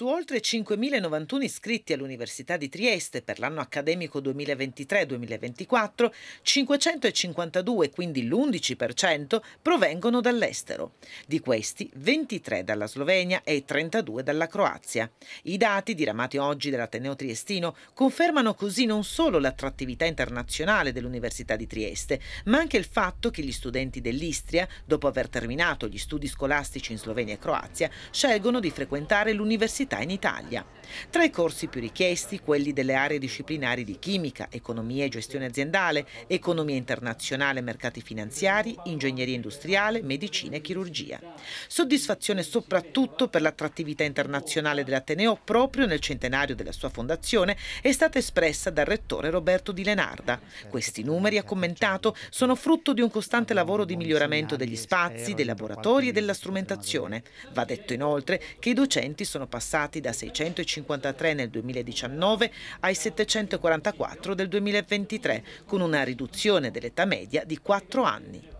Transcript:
Su oltre 5.091 iscritti all'Università di Trieste per l'anno accademico 2023-2024, 552, quindi l'11%, provengono dall'estero. Di questi, 23 dalla Slovenia e 32 dalla Croazia. I dati diramati oggi dall'Ateneo Triestino confermano così non solo l'attrattività internazionale dell'Università di Trieste, ma anche il fatto che gli studenti dell'Istria, dopo aver terminato gli studi scolastici in Slovenia e Croazia, scelgono di frequentare l'Università università in Italia. Tra i corsi più richiesti, quelli delle aree disciplinari di chimica, economia e gestione aziendale, economia internazionale e mercati finanziari, ingegneria industriale, medicina e chirurgia. Soddisfazione soprattutto per l'attrattività internazionale dell'Ateneo proprio nel centenario della sua fondazione è stata espressa dal rettore Roberto Di Lenarda. Questi numeri, ha commentato, sono frutto di un costante lavoro di miglioramento degli spazi, dei laboratori e della strumentazione. Va detto inoltre che i docenti sono passati passati da 653 nel 2019 ai 744 del 2023, con una riduzione dell'età media di 4 anni.